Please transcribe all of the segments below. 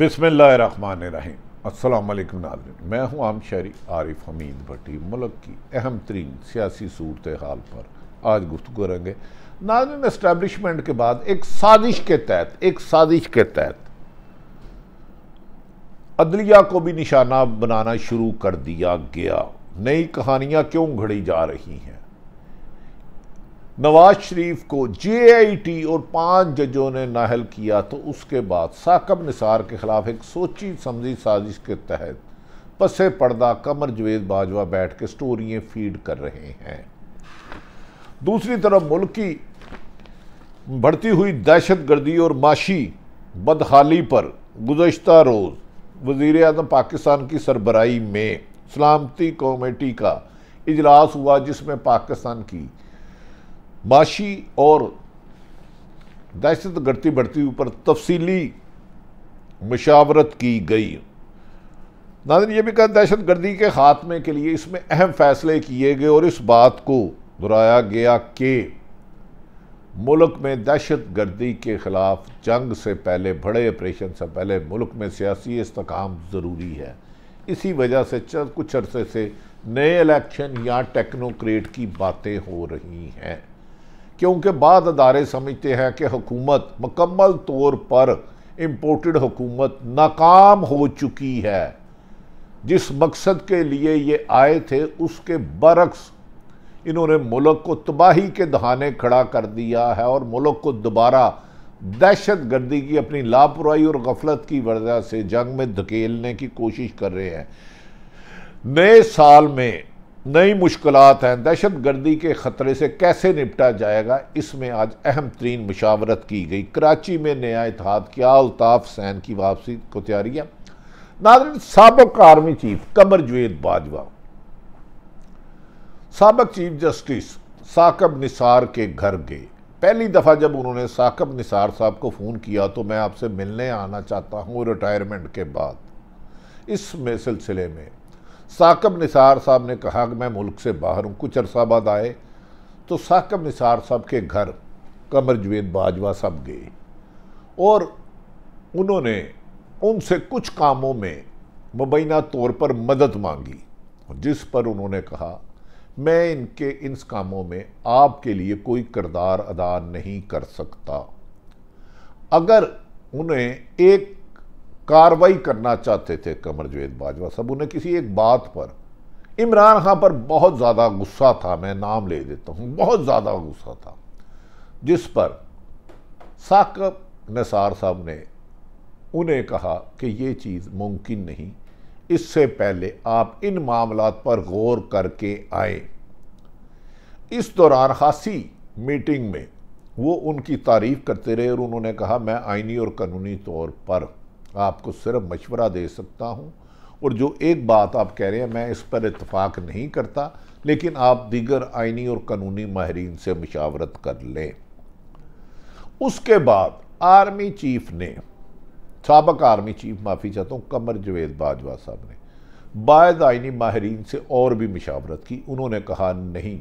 बिसमान रहीम असलकम नाजन मैं हूँ आम शहरी आरिफ हमीद भट्टी मुल्क की अहम तरीन सियासी सूरत हाल पर आज गुफ्तु करेंगे नाजन इस्टेबलिशमेंट के बाद एक साजिश के तहत एक साजिश के तहत अदलिया को भी निशाना बनाना शुरू कर दिया गया नई कहानियाँ क्यों घड़ी जा रही हैं नवाज शरीफ को जेआईटी और पांच जजों ने नाहल किया तो उसके बाद साकब निसार के खिलाफ एक सोची समझी साजिश के तहत पसे पर्दा कमर जवेद बाजवा बैठ के स्टोरियाँ फीड कर रहे हैं दूसरी तरफ मुल्क की बढ़ती हुई दहशत गर्दी और माशी बदहाली पर गुजशत रोज़ वज़ी अजम पाकिस्तान की सरबराही में सलामती कमेटी का इजलास हुआ जिसमें पाकिस्तान की माशी और दहशत गर्दी बढ़ती ऊपर तफसीली मशावरत की गई नादिन ये भी कहा दहशत गर्दी के खात्मे के लिए इसमें अहम फैसले किए गए और इस बात को दोहराया गया कि मुल्क में दहशत गर्दी के ख़िलाफ़ जंग से पहले बड़े ऑपरेशन से पहले मुल्क में सियासी इस्तकाम ज़रूरी है इसी वजह से चल कुछ अरसे से नए इलेक्शन या टेक्नोक्रेट की बातें हो रही हैं क्योंकि बाद अदारे समझते हैं कि हुकूमत मुकम्मल तौर पर इम्पोर्टेड हुकूमत नाकाम हो चुकी है जिस मकसद के लिए ये आए थे उसके बरक्स इन्होंने मुल्क को तबाही के दहाने खड़ा कर दिया है और मुल्क को दोबारा दहशत गर्दी की अपनी लापरवाही और गफलत की वजह से जंग में धकेलने की कोशिश कर रहे हैं नए साल में नई मुश्किल हैं दहशत गर्दी के ख़तरे से कैसे निपटा जाएगा इसमें आज अहम तरीन मुशावरत की गई कराची में नया इतिहाद क्या अल्ताफ़ सैन की वापसी को तैयारियाँ नादरन सबक आर्मी चीफ कमर जुवेद बाजवा सबक चीफ जस्टिस साकब निसार के घर गए पहली दफ़ा जब उन्होंने साकब निसार साहब को फ़ोन किया तो मैं आपसे मिलने आना चाहता हूँ रिटायरमेंट के बाद इस में सिलसिले में साकब निसार साहब ने कहा कि मैं मुल्क से बाहर हूँ कुछ अरसा बाद आए तो साकब निसार साहब के घर कमर जवेद बाजवा साहब गए और उन्होंने उनसे कुछ कामों में मुबैना तौर पर मदद मांगी जिस पर उन्होंने कहा मैं इनके इन कामों में आपके लिए कोई किरदार अदा नहीं कर सकता अगर उन्हें एक कार्रवाई करना चाहते थे कमर जवेद बाजवा साहब उन्हें किसी एक बात पर इमरान खां पर बहुत ज़्यादा गुस्सा था मैं नाम ले देता हूँ बहुत ज़्यादा गुस्सा था जिस पर साकब निसार साहब ने उन्हें कहा कि ये चीज़ मुमकिन नहीं इससे पहले आप इन मामला पर गौर करके आए इस दौरान खासी मीटिंग में वो उनकी तारीफ़ करते रहे और उन्होंने कहा मैं आइनी और कानूनी तौर पर आपको सिर्फ मशवरा दे सकता हूँ और जो एक बात आप कह रहे हैं मैं इस पर इतफाक़ नहीं करता लेकिन आप दीगर आइनी और कानूनी माहरीन से मशावरत कर लें उसके बाद आर्मी चीफ ने सबक आर्मी चीफ माफ़ी चाहता हूँ कमर जवेद बाजवा साहब ने बाद आइनी माहरीन से और भी मशावरत की उन्होंने कहा नहीं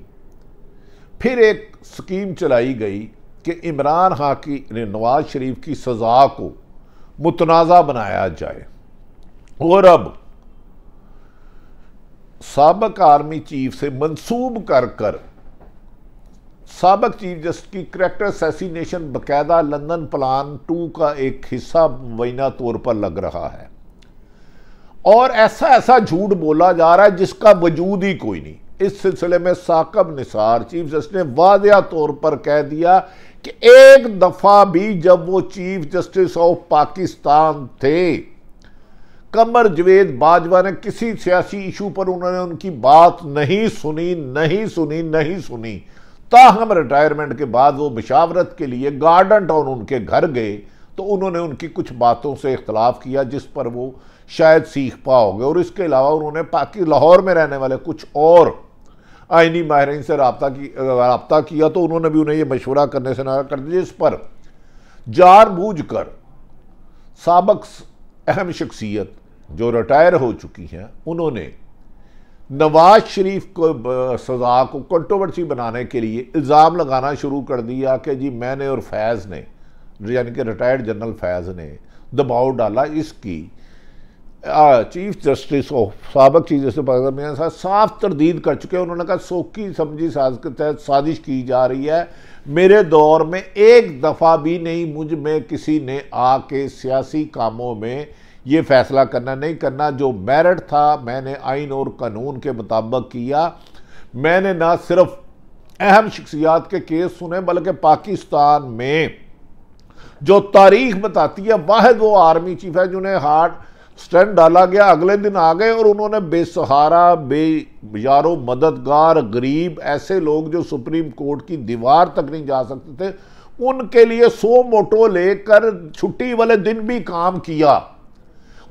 फिर एक स्कीम चलाई गई कि इमरान हाँ की नवाज शरीफ की सज़ा को मुतनाज़ा बनाया जाए और अब सबक आर्मी चीफ से मंसूब कर कर सबक चीफ जस्टिस की करेक्टर असैसिनेशन बकायदा लंदन प्लान टू का एक हिस्सा मुबैना तौर पर लग रहा है और ऐसा ऐसा झूठ बोला जा रहा है जिसका वजूद ही कोई नहीं इस सिलसिले में साकब निसार चीफ जस्टिस ने वाजिया तौर पर कह दिया कि एक दफ़ा भी जब वो चीफ जस्टिस ऑफ पाकिस्तान थे कमर जवेद बाजवा ने किसी सियासी इशू पर उन्होंने उनकी बात नहीं सुनी नहीं सुनी नहीं सुनी ताहम रिटायरमेंट के बाद वो बिशावरत के लिए गार्डन टाउन उनके घर गए तो उन्होंने उनकी कुछ बातों से इख्तलाफ किया जिस पर वो शायद सीख पाओगे और इसके अलावा उन्होंने पाकि लाहौर में रहने वाले कुछ और आइनी माहरीन से रबता की रबता किया तो उन्होंने भी उन्हें ये मशवरा करने से ना कर दिया इस पर जार बूझ कर सबक अहम शख्सियत जो रिटायर हो चुकी हैं उन्होंने नवाज शरीफ को सज़ा को कंट्रोवर्सी बनाने के लिए इल्ज़ाम लगाना शुरू कर दिया कि जी मैंने और फैज़ ने यानी कि रिटायर्ड जनरल फैज़ ने दबाव डाला इसकी चीफ जस्टिस ऑफ सबक चीफ जस्टिस पाकिस्तान मियाँ साहब साफ तरदीद कर चुके हैं उन्होंने कहा सोखी समझी साज के तहत साजिश की जा रही है मेरे दौर में एक दफ़ा भी नहीं मुझ में किसी ने आके सियासी कामों में ये फैसला करना नहीं करना जो मेरिट था मैंने आइन और कानून के मुताबिक किया मैंने ना सिर्फ अहम शख्सियात के केस सुने बल्कि पाकिस्तान में जो तारीख बताती है वाहद वो आर्मी चीफ है जिन्हें हार्ट स्टैंड डाला गया अगले दिन आ गए और उन्होंने बेसहारा बे यारो मददगार गरीब ऐसे लोग जो सुप्रीम कोर्ट की दीवार तक नहीं जा सकते थे उनके लिए सो मोटो लेकर छुट्टी वाले दिन भी काम किया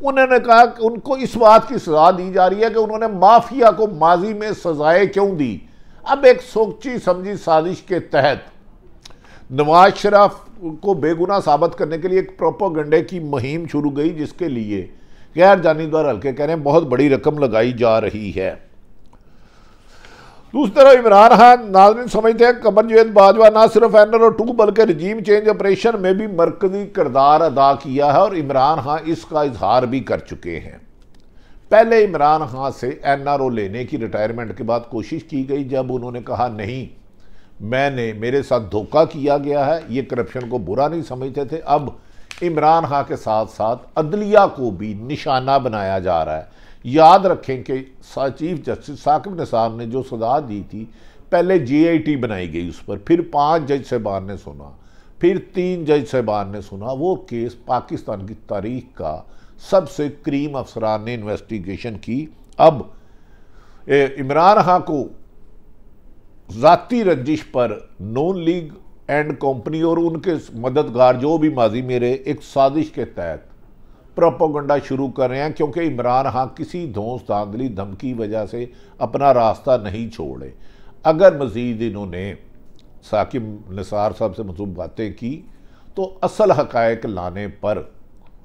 उन्होंने कहा कि उनको इस बात की सजा दी जा रही है कि उन्होंने माफिया को माजी में सजाएं क्यों दी अब एक सोची समझी साजिश के तहत नवाज शराफ को बेगुना साबित करने के लिए एक प्रोपोगंडे की मुहिम शुरू गई जिसके लिए गैर जानीदार हल्के कह रहे हैं बहुत बड़ी रकम लगाई जा रही है दूसरी तरफ इमरान खान नाजरन समझते हैं कमर जवेद बाजवा ना सिर्फ एन आर ओ टू बल्कि रजीम चेंज ऑपरेशन में भी मरकजी किरदार अदा किया है और इमरान खान इसका इजहार भी कर चुके हैं पहले इमरान खान से एन आर ओ लेने की रिटायरमेंट के बाद कोशिश की गई जब उन्होंने कहा नहीं मैंने मेरे साथ धोखा किया गया है ये करप्शन को बुरा नहीं समझते थे अब इमरान खां के साथ साथ अदलिया को भी निशाना बनाया जा रहा है याद रखें कि चीफ जस्टिस साकिब निसार ने जो सजा दी थी पहले जीआईटी बनाई गई उस पर फिर पांच जज साहबान ने सुना फिर तीन जज साहबान ने सुना वो केस पाकिस्तान की तारीख का सबसे क्रीम अफसरान ने इन्वेस्टिगेशन की अब इमरान खां को ज़ाती रंजिश पर नून लीग एंड कंपनी और उनके मददगार जो भी माजी मेरे एक साजिश के तहत प्रोपोगंडा शुरू कर रहे हैं क्योंकि इमरान हाँ किसी धोस धांधली धमकी वजह से अपना रास्ता नहीं छोड़े अगर मज़ीद इन्होंने साकिब निसार साहब से मनसूब बातें की तो असल हकायक लाने पर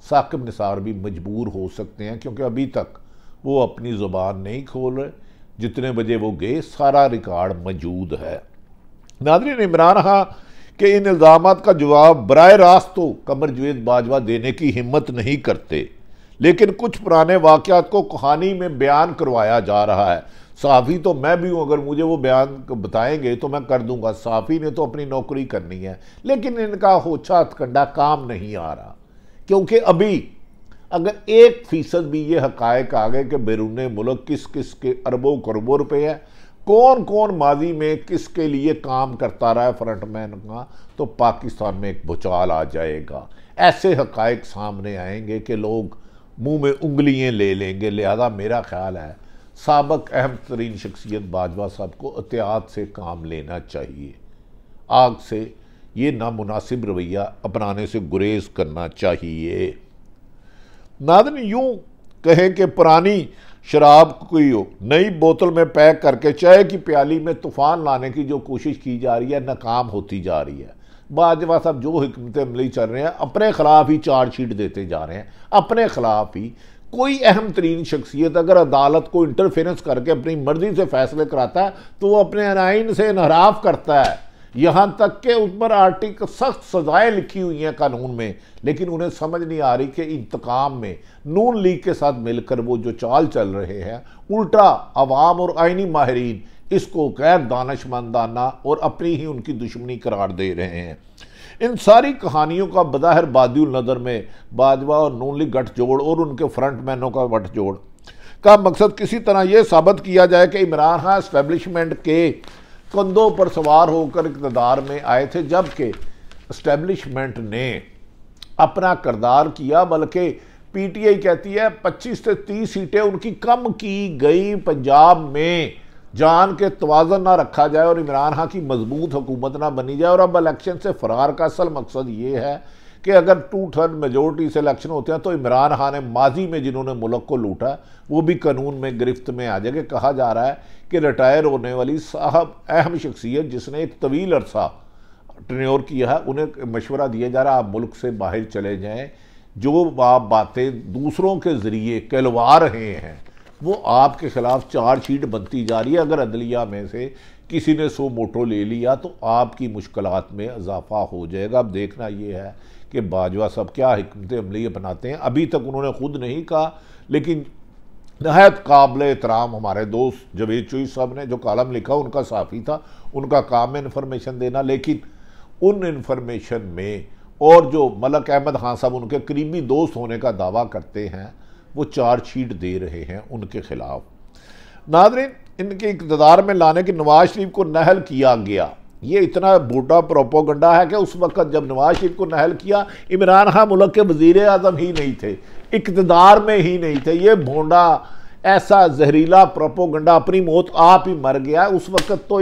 साकिब निसार भी मजबूर हो सकते हैं क्योंकि अभी तक वो अपनी ज़ुबान नहीं खोल रहे जितने बजे वो गए सारा रिकॉर्ड मौजूद है नादरी इमरान हाँ कि इन इल्ज़ाम का जवाब बर रास्त तो कमर जुवेद बाजवा देने की हिम्मत नहीं करते लेकिन कुछ पुराने वाक़ात को कहानी में बयान करवाया जा रहा है साफ़ी तो मैं भी हूँ अगर मुझे वो बयान बताएंगे तो मैं कर दूंगा साफ़ी ने तो अपनी नौकरी करनी है लेकिन इनका होछा हथकंडा काम नहीं आ रहा क्योंकि अभी अगर एक फ़ीसद भी ये हक़ आ गए कि बैरून मुल्क किस किस के अरबों करबों रुपये है कौन कौन माजी में किसके लिए काम करता रहा है फ्रंटमैन का तो पाकिस्तान में एक भूचाल आ जाएगा ऐसे हकायक सामने आएंगे कि लोग मुंह में उंगलियां ले लेंगे लिहाजा मेरा ख्याल है सबक अहम तरीन शख्सियत बाजवा साहब को एहतियात से काम लेना चाहिए आग से ये नामुनासिब रवैया अपनाने से गुरेज करना चाहिए नादन यूँ कहें कि पुरानी शराब कोई हो नई बोतल में पैक करके चाय की प्याली में तूफान लाने की जो कोशिश की जा रही है नाकाम होती जा रही है बाजवा साहब जो हमत अमली चल रहे हैं अपने ख़िलाफ़ ही चार्जशीट देते जा रहे हैं अपने ख़िलाफ़ ही कोई अहम तरीन शख्सियत अगर अदालत को इंटरफेरेंस करके अपनी मर्ज़ी से फैसले कराता है तो वो अपने अनाइन से इनहराफ करता है यहाँ तक के उस पर आर्टिकल सख्त सजाएं लिखी हुई हैं कानून में लेकिन उन्हें समझ नहीं आ रही कि इंतकाम में नून लीग के साथ मिलकर वो जो चाल चल रहे हैं उल्टा अवाम और आइनी माहरीन इसको गैर दानशमंदाना और अपनी ही उनकी दुश्मनी करार दे रहे हैं इन सारी कहानियों का बज़ाहिर बादुल नज़र में बाजवा और नून लीग गठजोड़ और उनके फ्रंट मैनों का गठजोड़ का मकसद किसी तरह यह साबित किया जाए कि इमरान खान इस्टेबलिशमेंट के कंधों पर सवार होकर इकतदार में आए थे जबकि इस्टेब्लिशमेंट ने अपना करदार किया बल्कि पीटीआई कहती है 25 से 30 सीटें उनकी कम की गई पंजाब में जान के तोज़न ना रखा जाए और इमरान खां की मजबूत हुकूमत ना बनी जाए और अब इलेक्शन से फरार का असल मकसद ये है कि अगर टू थर्ड मेजोरिटी से इलेक्शन होते हैं तो इमरान खान है माजी में जिन्होंने मुल्क को लूटा वो भी कानून में गिरफ्त में आ जाएगा कहा जा रहा है कि रिटायर होने वाली साहब अहम शख्सियत जिसने एक तवील अरसा ट्रेनोर किया है उन्हें मशवरा दिया जा रहा है आप मुल्क से बाहर चले जाएँ जो आप बातें दूसरों के ज़रिए कलवा रहे हैं वो आपके खिलाफ चार्जशीट बनती जा रही है अगर अदलिया में से किसी ने सो मोटो ले लिया तो आपकी मुश्किल में इजाफा हो जाएगा अब देखना ये है कि बाजवा सब क्या हमत अमली अपनाते हैं अभी तक उन्होंने खुद नहीं कहा लेकिन नहायत काबिल एहतराम हमारे दोस्त जवेद चुई साहब ने जो कॉलम लिखा उनका साफ़ी था उनका काम है इन्फॉर्मेशन देना लेकिन उन इन्फॉर्मेशन में और जो मलक अहमद खान साहब उनके करीबी दोस्त होने का दावा करते हैं वो चार्जशीट दे रहे हैं उनके खिलाफ नादरीन इनके इकतदार में लाने के नवाज शरीफ को नहल किया गया ये इतना बूटा प्रोपोगंडा है कि उस वक्त जब नवाज शरीफ को नहल किया इमरान खान मुल्क के वजीर अजम ही नहीं थे इकतदार में ही नहीं थे ये भोंडा ऐसा जहरीला प्रोपोगंडा अपनी मौत आप ही मर गया उस वक्त तो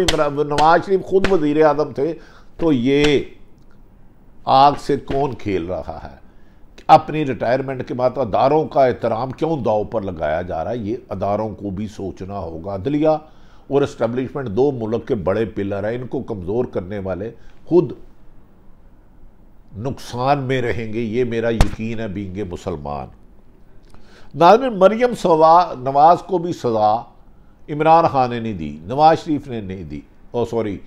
नवाज शरीफ खुद वजीर अजम थे तो ये आग से कौन खेल रहा है अपनी रिटायरमेंट के बाद अदारों का एहतराम क्यों दाव पर लगाया जा रहा है ये अदारों को भी सोचना होगा अदलिया और इस्टबलिशमेंट दो मुल्क के बड़े पिलर हैं इनको कमज़ोर करने वाले खुद नुकसान में रहेंगे ये मेरा यकीन है बींगे मुसलमान नाजन मरियम सवा नवाज को भी सज़ा इमरान खान ने नहीं दी नवाज शरीफ ने नहीं दी ओ सॉरी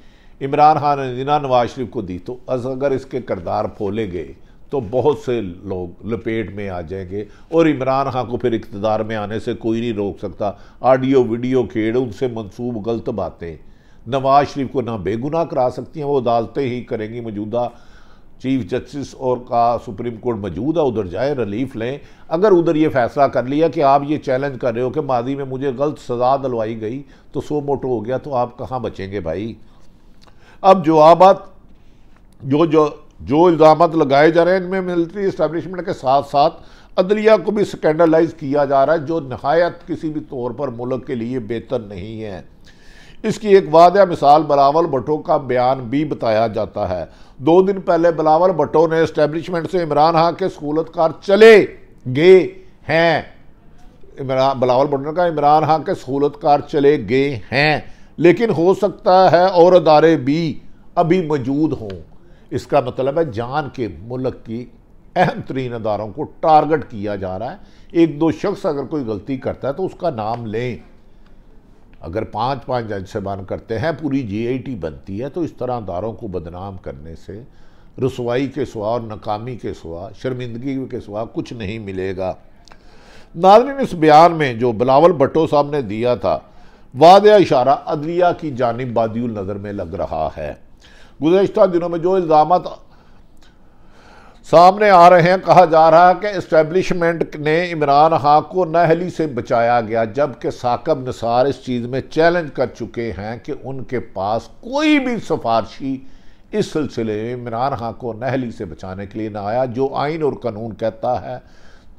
इमरान खान ने ना नवाज शरीफ को दी तो अगर इसके करदार फोले गए तो बहुत से लोग लपेट में आ जाएंगे और इमरान खां को फिर इकतदार में आने से कोई नहीं रोक सकता ऑडियो वीडियो खेड़ उनसे मनसूब गलत बातें नवाज शरीफ को ना बेगुनाह करा सकती हैं वो अदालतें ही करेंगी मौजूदा चीफ जस्टिस और का सुप्रीम कोर्ट मौजूद है उधर जाए रिलीफ लें अगर उधर ये फैसला कर लिया कि आप ये चैलेंज कर रहे हो कि माजी में मुझे गलत सज़ा दिलवाई गई तो सो मोटो हो गया तो आप कहाँ बचेंगे भाई अब जवाब जो जो जो इल्ज़ाम लगाए जा रहे हैं इनमें मिलिट्री इस्टेबलिशमेंट के साथ साथ अदलिया को भी स्कैंडलाइज किया जा रहा है जो नहायत किसी भी तौर पर मुल्क के लिए बेहतर नहीं है इसकी एक वादा मिसाल बलावल भट्टो का बयान भी बताया जाता है दो दिन पहले बलावल भट्टो ने इस्टेबलिशमेंट से इमरान खां के सहूलतकार चले गए हैं इमरान बलावल भट्टो ने कहा इमरान खां के सहूलतकार चले गए हैं लेकिन हो सकता है और अदारे भी अभी मौजूद हों इसका मतलब है जान के मुल्क की अहम तरीन अदारों को टारगेट किया जा रहा है एक दो शख्स अगर कोई गलती करता है तो उसका नाम लें अगर पाँच पाँच जज से बान करते हैं पूरी जीआईटी बनती है तो इस तरह अदारों को बदनाम करने से रसवाई के सिवा और नाकामी के सिवा शर्मिंदगी के सिवा कुछ नहीं मिलेगा नाजरीन इस बयान में जो बिलावल भट्टो साहब ने दिया था वादा इशारा अदलिया की जानब बादियुल नज़र में लग रहा है गुजशत दिनों में जो इल्ज़ाम सामने आ रहे हैं कहा जा रहा है कि इस्टेब्लिशमेंट ने इमरान खां को नहली से बचाया गया जबकि साकब निसार इस चीज़ में चैलेंज कर चुके हैं कि उनके पास कोई भी सिफारशी इस सिलसिले में इमरान खां को नहली से बचाने के लिए ना आया जो आइन और कानून कहता है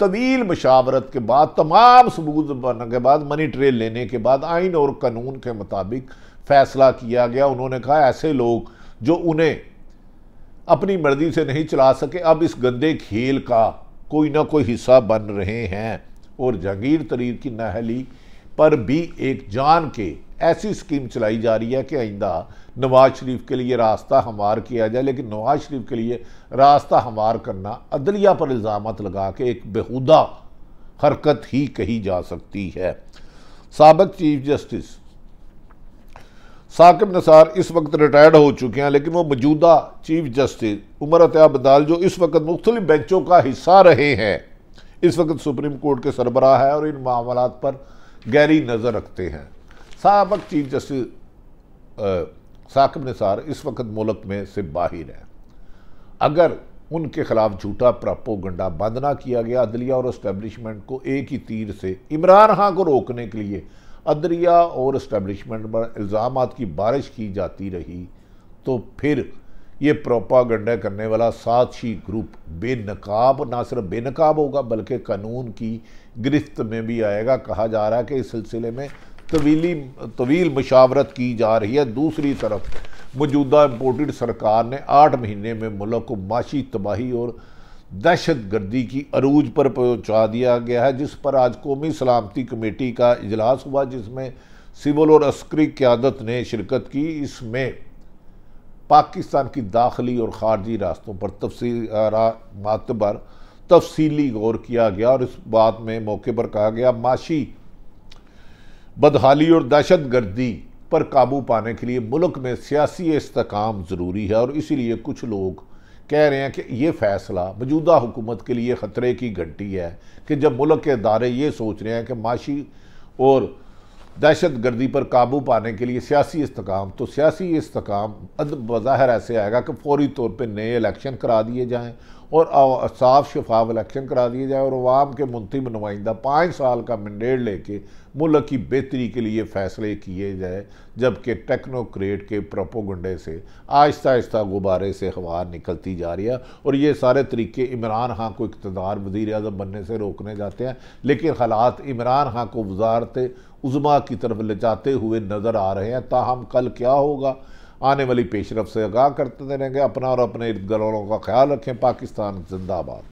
तवील मशावरत के बाद तमाम सबूत बनने के बाद मनी ट्रेल लेने के बाद आइन और कानून के मुताबिक फ़ैसला किया गया उन्होंने कहा ऐसे लोग जो उन्हें अपनी मर्जी से नहीं चला सके अब इस गंदे खेल का कोई ना कोई हिस्सा बन रहे हैं और जहांगीर तरीर की नहली पर भी एक जान के ऐसी स्कीम चलाई जा रही है कि आइंदा नवाज शरीफ के लिए रास्ता हमार किया जाए लेकिन नवाज शरीफ के लिए रास्ता हमार करना अदलिया पर इल्ज़ाम लगा के एक बेहुदा हरकत ही कही जा सकती है सबक चीफ जस्टिस साकिब निसार इस वक्त रिटायर्ड हो चुके हैं लेकिन वो मौजूदा चीफ जस्टिस उमर अतया बदाल जो इस वक्त मुख्तलिफ बेंचों का हिस्सा रहे हैं इस वक्त सुप्रीम कोर्ट के सरबराह है और इन मामला पर गहरी नज़र रखते हैं सबक चीफ जस्टिस साकिब निसार इस वक्त मुल्क में से बाहर है अगर उनके खिलाफ झूठा गंडा बंद ना किया गया अदलिया और इस्टेब्लिशमेंट को एक ही तीर से इमरान खां को रोकने के लिए अदरिया और इस्टेबलिशमेंट पर इल्ज़ाम की बारिश की जाती रही तो फिर ये प्रोपागंडा करने वाला साक्षी ग्रुप बेनकाब ना सिर्फ बेनकाब होगा बल्कि कानून की गिरफ्त में भी आएगा कहा जा रहा है कि इस सिलसिले में तवीली तवील मशावरत की जा रही है दूसरी तरफ मौजूदा इम्पोर्टेड सरकार ने आठ महीने में मुल्क को माशी तबाही और दहशत गर्दी की अरूज पर पहुँचा दिया गया है जिस पर आज कौमी सलामती कमेटी का इजलास हुआ जिसमें सिविल और अस्करी क्यादत ने शिरकत की इसमें पाकिस्तान की दाखिली और ख़ारजी रास्तों पर तफसी मातबर तफसीली गौर किया गया और इस बात में मौके पर कहा गया माशी बदहाली और दहशत गर्दी पर काबू पाने के लिए मुल्क में सियासी इसकाम ज़रूरी है और इसीलिए कुछ लोग कह रहे हैं कि ये फैसला मौजूदा हुकूमत के लिए ख़तरे की घंटी है कि जब मुल्क के अदारे ये सोच रहे हैं कि माशी और दहशत गर्दी पर काबू पाने के लिए सियासी इस्तकाम तो सियासी इस्तकाम बज़ाहिर ऐसे आएगा कि फौरी तौर पर नए इलेक्शन करा दिए जाएँ और साफ शफाफ इलेक्शन करा दिए जाए और आवाम के मुंतब नुमाइंदा पाँच साल का मंडेट लेके मुल्क की बेहतरी के लिए फ़ैसले किए जाए जबकि टेक्नोक्रेट के प्रोपोगंडे से आहिस्ता आहिस्ता गुब्बारे से हवा निकलती जा रही है और ये सारे तरीके इमरान खां को इकतदार वजीर अजम बनने से रोकने जाते हैं लेकिन हालात इमरान खां को वजारत उजमा की तरफ ले जाते हुए नज़र आ रहे हैं ताहम कल क्या होगा आने वाली पेशरफ से आगाह करते रहेंगे अपना और अपने इर्द गलों का ख्याल रखें पाकिस्तान जिंदाबाद